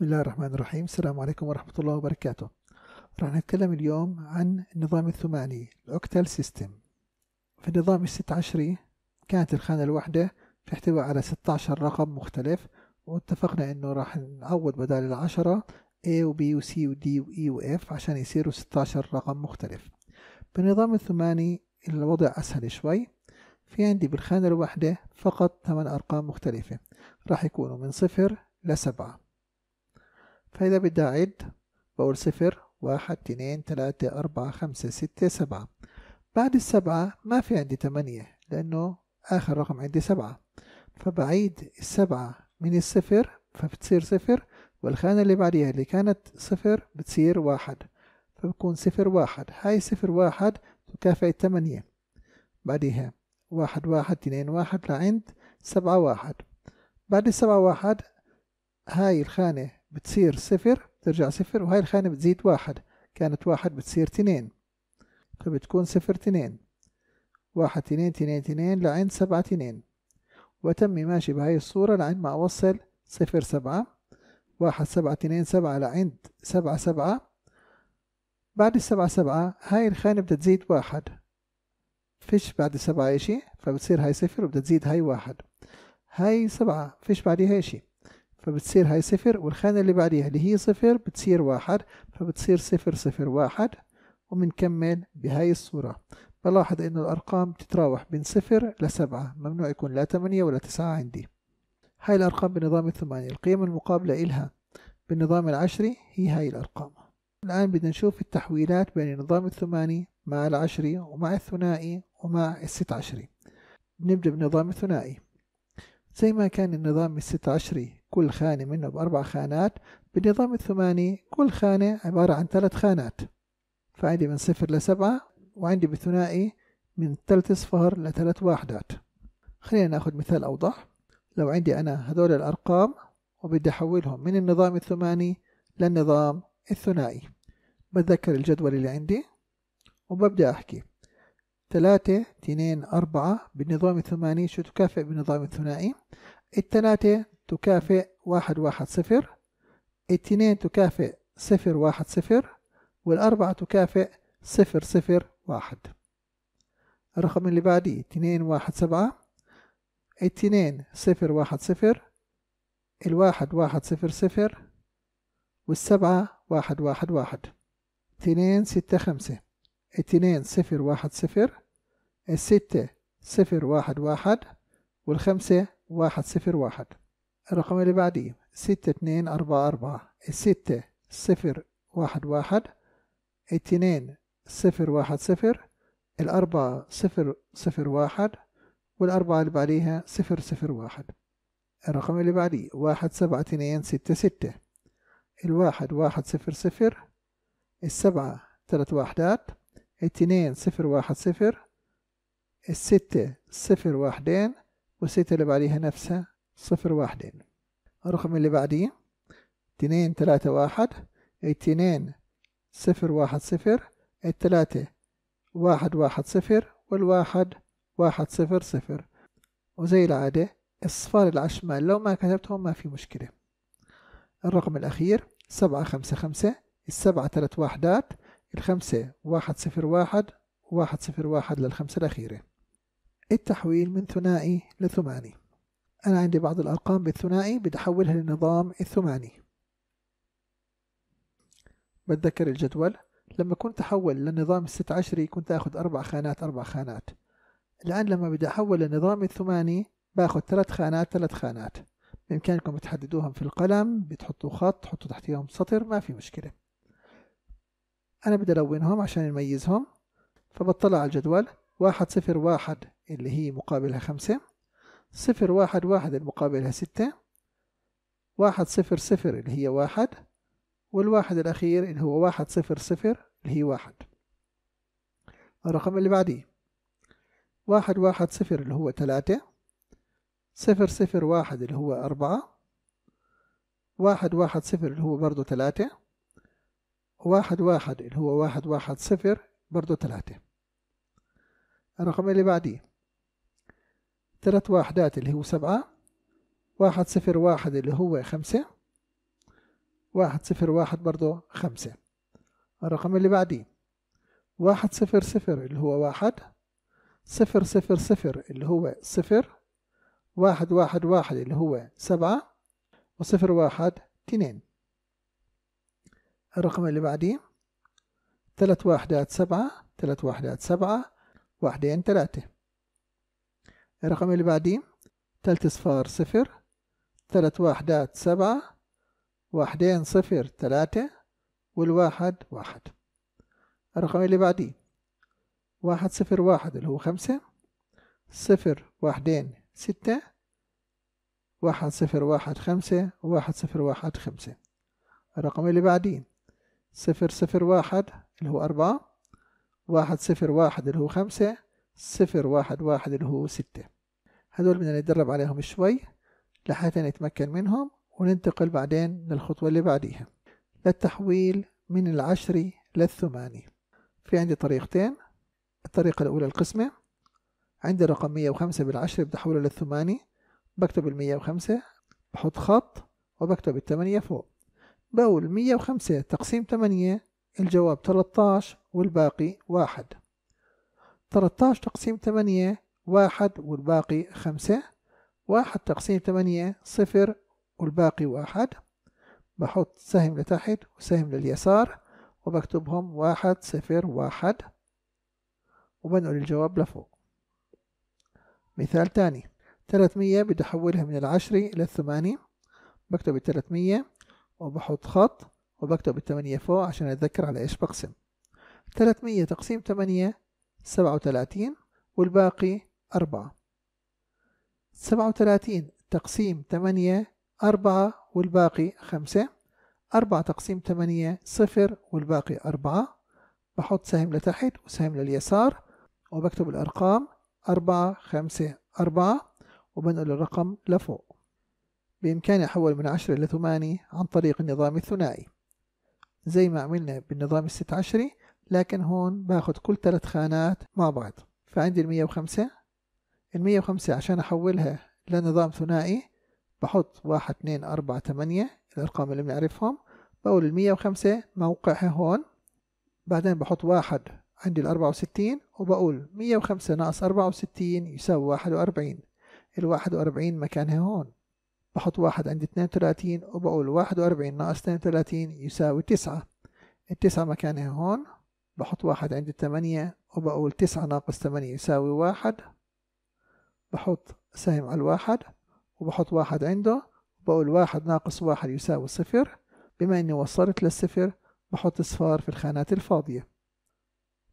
بسم الله الرحمن الرحيم السلام عليكم ورحمة الله وبركاته راح نتكلم اليوم عن النظام الثماني الأوكتال سيستم في النظام الست عشري كانت الخانة الواحدة تحتوي على 16 رقم مختلف واتفقنا انه راح نعوض بدال العشرة A و B و C و D و E و F عشان يصيروا 16 رقم مختلف بالنظام الثماني الوضع أسهل شوي في عندي بالخانة الواحدة فقط 8 أرقام مختلفة راح يكونوا من صفر لسبعة فإذا بدي أعد بقول صفر واحد اتنين تلاتة أربعة خمسة ستة سبعة بعد السبعة ما في عندي تمانية لأنه آخر رقم عندي سبعة فبعيد السبعة من الصفر فبتصير صفر والخانة اللي بعديها اللي كانت صفر بتصير واحد فبكون صفر واحد هاي صفر واحد تكافئ التمانية بعدها واحد واحد اتنين واحد لعند سبعة واحد بعد السبعة واحد هاي الخانة بتصير صفر ترجع صفر وهاي الخانة بتزيد واحد كانت واحد بتصير تنين فبتكون صفر تنين واحد تنين تنين تنين لعند سبعة تنين وتم ماشي بهاي الصورة لعند ما أوصل صفر سبعة واحد سبعة تنين سبعة لعند سبعة سبعة بعد السبعة سبعة هاي الخانة بدها تزيد واحد فيش بعد السبعة إشي فبتصير هاي صفر وبدها تزيد هاي واحد هاي سبعة فيش بعديها إشي فبتصير هاي صفر والخانة اللي بعديها اللي هي صفر بتصير واحد فبتصير صفر صفر واحد وبنكمل بهاي الصورة بلاحظ إنه الأرقام بتتراوح بين صفر لسبعة ممنوع يكون لا تمانية ولا تسعة عندي هاي الأرقام بالنظام الثمانية القيم المقابلة إلها بالنظام العشري هي هاي الأرقام الآن بدنا نشوف التحويلات بين النظام الثماني مع العشري ومع الثنائي ومع الست عشري نبدأ بالنظام الثنائي زي ما كان النظام الست عشري كل خانة منه بأربع خانات بالنظام الثماني كل خانة عبارة عن ثلاث خانات فعندي من صفر لسبعة وعندي بالثنائي من ثلاث أصفار لثلاث واحدات خلينا ناخد مثال أوضح لو عندي أنا هذول الأرقام وبدي أحولهم من النظام الثماني للنظام الثنائي بتذكر الجدول اللي عندي وببدأ أحكي ثلاثة اثنين أربعة بالنظام الثماني شو تكافئ بالنظام الثنائي التلاتة تكافئ واحد واحد صفر التنين تكافئ صفر واحد صفر والأربعة تكافئ صفر صفر واحد الرقم اللي بعدي اتنين واحد سبعة اتنين صفر واحد صفر الواحد واحد صفر صفر والسبعة واحد واحد واحد اتنين ستة خمسة اتنين صفر واحد صفر الستة صفر واحد واحد والخمسة واحد صفر واحد الرقم اللي بعديه ستة اتنين أربعة أربعة ستة صفر واحد واحد اتنين صفر واحد صفر الأربعة صفر صفر واحد والأربعة اللي بعديها صفر صفر واحد الرقم اللي بعديه واحد سبعة اتنين ستة ستة الواحد واحد صفر صفر السبعة ثلاث وحدات اتنين صفر واحد صفر الستة صفر واحدين والستة اللي بعديها نفسها صفر واحدين الرقم اللي بعديه اتنين تلاتة واحد اتنين صفر واحد صفر التلاتة واحد واحد صفر والواحد واحد صفر صفر وزي العادة الصفار اللي لو ما كتبتهم ما في مشكلة الرقم الأخير سبعة خمسة خمسة السبعة تلات وحدات الخمسة واحد صفر واحد واحد صفر واحد للخمسة الأخيرة التحويل من ثنائي لثماني أنا عندي بعض الأرقام بالثنائي بتحولها للنظام الثماني بتذكر الجدول لما كنت أحول للنظام الست عشري كنت أخذ أربع خانات أربع خانات الآن لما بدي أحول للنظام الثماني باخذ ثلاث خانات ثلاث خانات بإمكانكم تحددوهم في القلم بتحطوا خط تحطوا تحتيهم سطر ما في مشكلة أنا بدي ألونهم عشان نميزهم فبطلع على الجدول واحد صفر واحد اللي هي مقابلها خمسة صفر واحد واحد المقابلها مقابلها ستة واحد صفر صفر اللي هي واحد والواحد الأخير اللي هو واحد صفر صفر اللي هي واحد الرقم اللي بعدي واحد واحد صفر اللي هو تلاتة صفر صفر واحد اللي هو أربعة واحد واحد صفر اللي هو برضو تلاتة واحد واحد اللي هو واحد واحد صفر برضو تلاتة الرقم اللي بعديه ثلاث وحدات اللي هو سبعة واحد صفر واحد اللي هو خمسة واحد صفر واحد برضو خمسة الرقم اللي بعديه واحد صفر صفر اللي هو واحد صفر صفر صفر اللي هو صفر واحد واحد واحد اللي هو سبعة وصفر واحد تنين الرقم اللي بعديه ثلاث وحدات سبعة ثلاث وحدات سبعة واحدين ثلاثة الرقم اللي بعديه تلت صفار صفر تلت وحدات سبعة واحدين صفر تلاتة والواحد واحد الرقم اللي بعديه واحد صفر واحد اللي هو خمسة صفر واحدين ستة واحد صفر واحد خمسة واحد صفر واحد خمسة الرقم اللي بعديه صفر صفر واحد اللي هو أربعة واحد صفر واحد اللي هو خمسة صفر واحد واحد اللي هو ستة هدول بدنا نتدرب عليهم شوي لحتى نتمكن منهم وننتقل بعدين للخطوة اللي بعديها للتحويل من العشري للثماني في عندي طريقتين الطريقة الأولى القسمة عندي رقم مية وخمسة بالعشرة بتحوله للثماني بكتب ال وخمسة بحط خط وبكتب التمانية فوق بقول مية وخمسة تقسيم تمانية الجواب 13 والباقي واحد 13 تقسيم 8 واحد والباقي خمسة واحد تقسيم 8 صفر والباقي واحد بحط سهم لتحت وسهم لليسار وبكتبهم واحد صفر واحد وبنقل الجواب لفوق مثال تاني 300 بدي أحولها من العشري إلى الثماني بكتب 300 وبحط خط وبكتب التمانية فوق عشان أتذكر على إيش بقسم 300 تقسيم تمانية سبعة وثلاثين والباقي أربعة سبعة وثلاثين تقسيم تمانية أربعة والباقي خمسة أربعة تقسيم تمانية صفر والباقي أربعة بحط سهم لتحت وسهم لليسار وبكتب الأرقام أربعة خمسة أربعة وبنقل الرقم لفوق بإمكاني أحول من عشرة إلى ثمانية عن طريق النظام الثنائي زي ما عملنا بالنظام الست عشري لكن هون باخد كل ثلاث خانات مع بعض فعندي المية وخمسة المية وخمسة عشان أحولها لنظام ثنائي بحط واحد اثنين أربعة ثمانية الأرقام اللي بنعرفهم بقول المية وخمسة موقعها هون بعدين بحط واحد عندي الأربعة وستين وبقول مية وخمسة ناقص أربعة وستين يساوي واحد وأربعين الواحد وأربعين مكانها هون بحط واحد عندي اثنين وثلاثين وبقول واحد وأربعين ناقص اثنين وثلاثين يساوي تسعة التسعة مكانها هون بحط واحد عند التمانية وبقول تسعة ناقص تمانية يساوي واحد بحط سهم على الواحد وبحط واحد عنده بقول واحد ناقص واحد يساوي صفر بما اني وصلت للصفر بحط صفار في الخانات الفاضية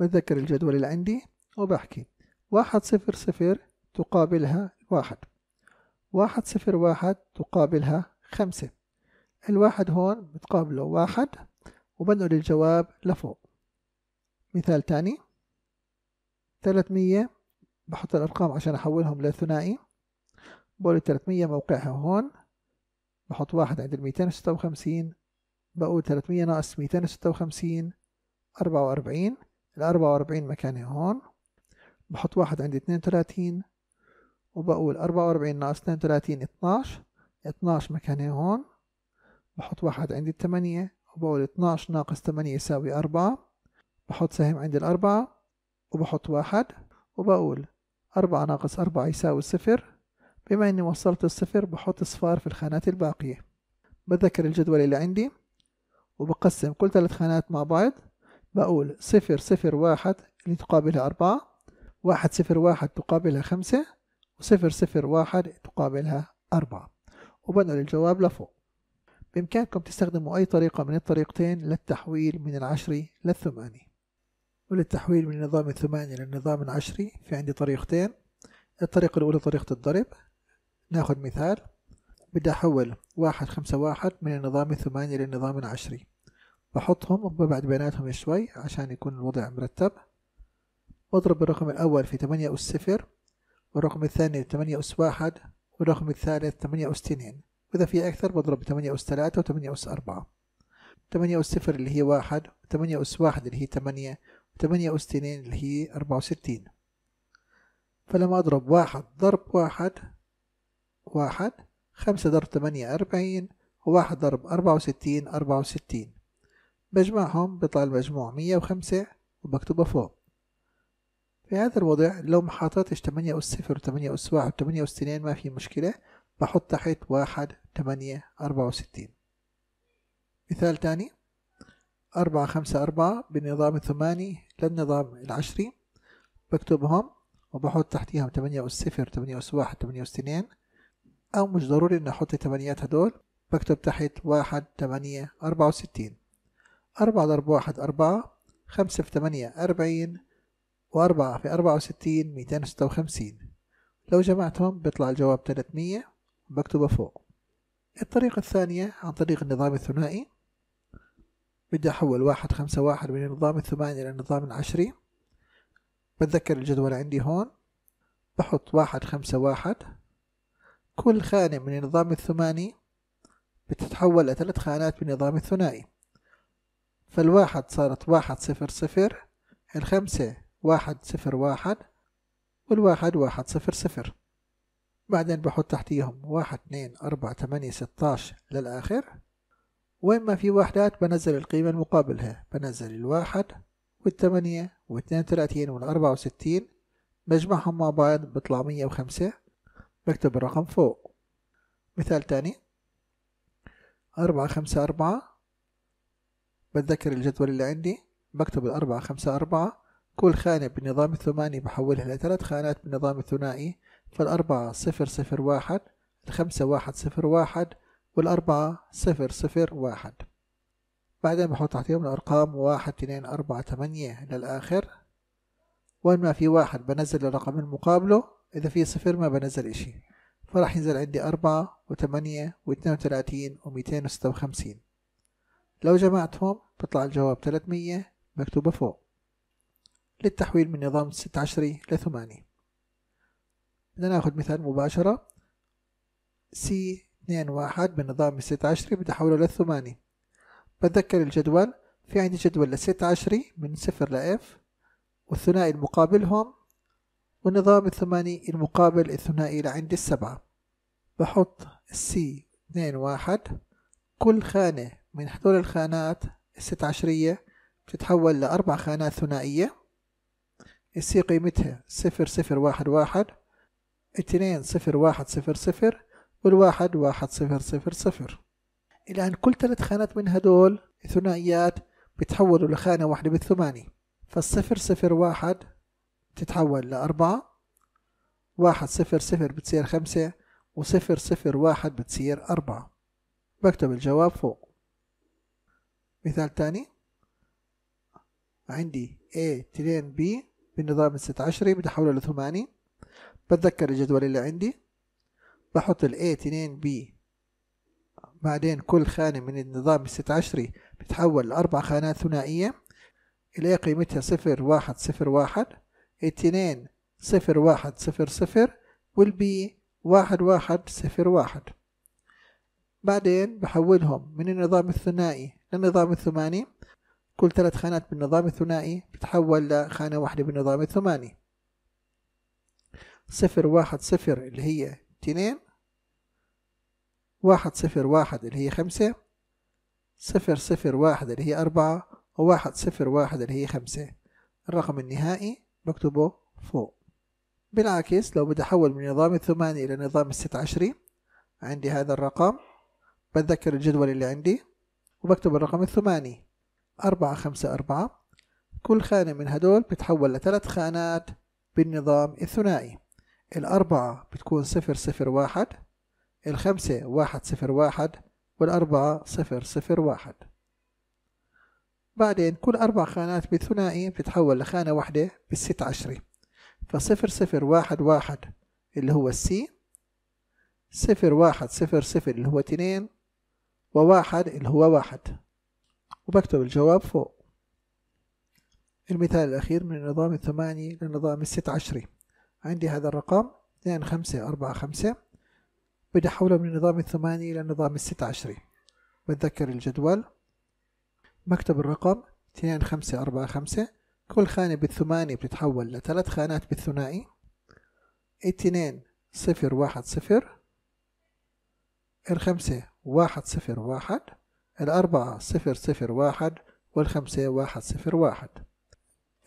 بتذكر الجدول اللي عندي وبحكي واحد صفر صفر تقابلها واحد واحد صفر واحد تقابلها خمسة الواحد هون بتقابله واحد وبنقل الجواب لفوق مثال تاني ثلاثمية بحط الأرقام عشان أحولهم لثنائي بقول ثلاثمية موقعها هون بحط واحد عند الميتين وستة وخمسين بقول ثلاثمية ناقص ميتين وستة وخمسين أربعة وأربعين الأربعة وأربعين مكانها هون بحط واحد عند اثنين وثلاثين وبقول أربعة وأربعين ناقص اثنين وثلاثين اتناش اتناش مكانها هون بحط واحد عند الثمانية وبقول اتناش ناقص ثمانية يساوي أربعة بحط سهم عند الأربعة وبحط واحد وبقول أربعة ناقص أربعة يساوي صفر بما إني وصلت الصفر بحط صفار في الخانات الباقية بذكر الجدول اللي عندي وبقسم كل ثلاث خانات مع بعض بقول صفر صفر واحد اللي تقابلها أربعة واحد صفر واحد تقابلها خمسة وصفر صفر واحد تقابلها أربعة وبنقل الجواب لفوق بإمكانكم تستخدموا أي طريقة من الطريقتين للتحويل من العشري للثماني وللتحويل من النظام الثماني إلى النظام العشري في عندي طريقتين الطريقة الأولى طريقة الضرب ناخد مثال بدي أحول واحد خمسة واحد من النظام الثماني إلى النظام العشري بحطهم وببعد بيناتهم شوي عشان يكون الوضع مرتب بضرب الرقم الأول في تمانية أس صفر والرقم الثاني تمانية أس واحد والرقم الثالث تمانية أس اثنين وإذا في أكثر بضرب تمانية أس ثلاثة وتمانية أس أربعة تمانية أس صفر اللي هي واحد وتمانية أس واحد اللي هي تمانية تمانية أس اتنين اللي هي أربعة وستين فلما أضرب واحد ضرب واحد واحد خمسة ضرب تمانية أربعين وواحد ضرب أربعة وستين أربعة وستين بجمعهم بيطلع المجموع مية وخمسة وبكتبها فوق في هذا الوضع لو ما حطيتش تمانية أس صفر وتمانية أس واحد وتمانية أس اتنين ما في مشكلة بحط تحت واحد تمانية أربعة وستين مثال تاني أربعة خمسة أربعة بالنظام الثماني للنظام العشري بكتبهم وبحط تحتيهم تمانية أس صفر تمانية أس واحد تمانية أس اثنين أو مش ضروري إني أحط التمانيات هدول بكتب تحت واحد تمانية أربعة وستين أربعة ضرب واحد أربعة خمسة في تمانية أربعين وأربعة في أربعة وستين ميتين وستة وخمسين لو جمعتهم بيطلع الجواب تلاتمية بكتبه فوق الطريقة الثانية عن طريق النظام الثنائي بدي أحول واحد خمسة واحد من النظام الثماني إلى النظام العشري بتذكر الجدول عندي هون بحط واحد خمسة واحد كل خانة من النظام الثماني بتتحول لثلاث خانات من النظام الثنائي فالواحد صارت واحد صفر صفر الخمسة واحد صفر واحد والواحد واحد صفر صفر بعدين بحط تحتيهم واحد اثنين أربعة ثمانية ستاش للآخر وإما في وحدات بنزل القيمة المقابلها بنزل الواحد والثمانية والاثنين وثلاثين والأربعة وستين بجمعهم مع بعض بطلع مية وخمسة بكتب الرقم فوق مثال تاني أربعة خمسة أربعة بتذكر الجدول اللي عندي بكتب الأربعة خمسة أربعة كل خانة بالنظام الثماني بحولها لثلاث خانات بالنظام الثنائي فالأربعة صفر صفر واحد الخمسة واحد صفر واحد والأربعة صفر صفر واحد بعدين بحط تحتهم الأرقام واحد اتنين أربعة تمانية إلى الآخر وين ما في واحد بنزل الرقم المقابله إذا في صفر ما بنزل إشي فراح ينزل عندي أربعة وثمانية واثنين وثلاثين وميتين وستة وخمسين لو جمعتهم بطلع الجواب تلاتمية مكتوبة فوق للتحويل من نظام ست عشري لثماني بدنا ناخد مثال مباشرة سي اثنين واحد من بالنظام الستة عشري بدي أحوله للثماني بتذكر الجدول في عندي جدول للستة عشري من صفر لإف والثنائي المقابلهم والنظام الثماني المقابل الثنائي لعند السبعة بحط السي اثنين واحد كل خانة من هدول الخانات الست عشرية بتتحول لأربع خانات ثنائية السي قيمتها صفر صفر واحد واحد اتنين صفر واحد صفر صفر والواحد واحد صفر صفر صفر الآن كل ثلاث خانات من هدول ثنائيات بتحولوا لخانة واحدة بالثماني فالصفر صفر واحد بتتحول لأربعة واحد صفر صفر بتصير خمسة وصفر صفر واحد بتصير أربعة بكتب الجواب فوق مثال تاني عندي A تلين B بالنظام الست عشري بدي أحوله لثماني بتذكر الجدول اللي عندي بحط ال A 2 B بعدين كل خانة من النظام الست عشري بتحول لأربع خانات ثنائية اللي A قيمتها صفر واحد صفر واحد اتنين صفر واحد صفر صفر والبي واحد واحد صفر واحد بعدين بحولهم من النظام الثنائي للنظام الثماني كل ثلاث خانات بالنظام الثنائي بتحول لخانة واحدة بالنظام الثماني صفر واحد صفر اللي هي اتنين واحد صفر واحد اللي هي خمسة صفر صفر واحد اللي هي أربعة وواحد صفر واحد اللي هي خمسة الرقم النهائي بكتبه فوق بالعكس لو بدي أحول من نظام الثماني إلى نظام الست عشري عندي هذا الرقم بتذكر الجدول اللي عندي وبكتب الرقم الثماني أربعة خمسة أربعة كل خانة من هدول بتحول لثلاث خانات بالنظام الثنائي الأربعة بتكون صفر صفر واحد الخمسة واحد صفر واحد والأربعة صفر صفر واحد بعدين كل أربع خانات بالثنائي بتتحول لخانة واحدة بالست عشري فصفر صفر واحد واحد اللي هو السي صفر واحد صفر صفر اللي هو اتنين وواحد اللي هو واحد وبكتب الجواب فوق المثال الأخير من النظام الثماني للنظام الست عشري عندي هذا الرقم 2545 احوله من النظام الثماني إلى النظام الست عشري بتذكر الجدول بكتب الرقم 2545 كل خانة بالثماني بتتحول لثلاث خانات بالثنائي اتنين صفر واحد صفر الخمسة واحد صفر واحد الأربعة صفر صفر واحد والخمسة واحد صفر واحد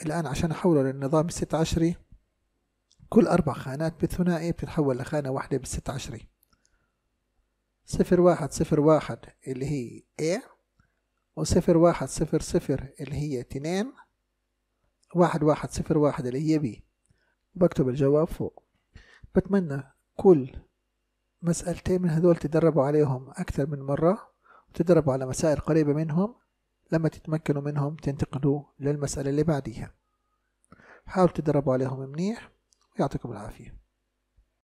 الآن عشان أحوله للنظام الست عشري كل أربع خانات بالثنائي بتتحول لخانة واحدة بالست عشري صفر واحد صفر واحد اللي هي A وصفر واحد صفر صفر اللي هي اتنين واحد واحد صفر واحد اللي هي B بكتب الجواب فوق بتمنى كل مسألتين من هذول تدربوا عليهم أكثر من مرة وتدربوا على مسائل قريبة منهم لما تتمكنوا منهم تنتقلوا للمسألة اللي بعديها حاولوا تدربوا عليهم منيح يعطيكم العافية